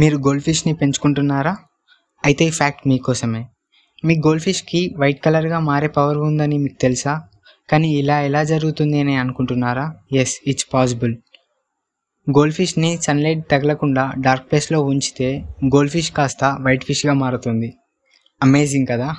మీరు గోల్డ్ ఫిష్ని పెంచుకుంటున్నారా అయితే ఈ ఫ్యాక్ట్ మీకోసమే మీ గోల్డ్ ఫిష్కి వైట్ కలర్గా మారే పవర్ ఉందని మీకు తెలుసా కానీ ఇలా ఎలా జరుగుతుంది అని అనుకుంటున్నారా ఎస్ ఇట్స్ పాసిబుల్ గోల్డ్ ఫిష్ని సన్లైట్ తగలకుండా డార్క్ ప్లేస్లో ఉంచితే గోల్డ్ ఫిష్ కాస్త వైట్ ఫిష్గా మారుతుంది అమేజింగ్ కదా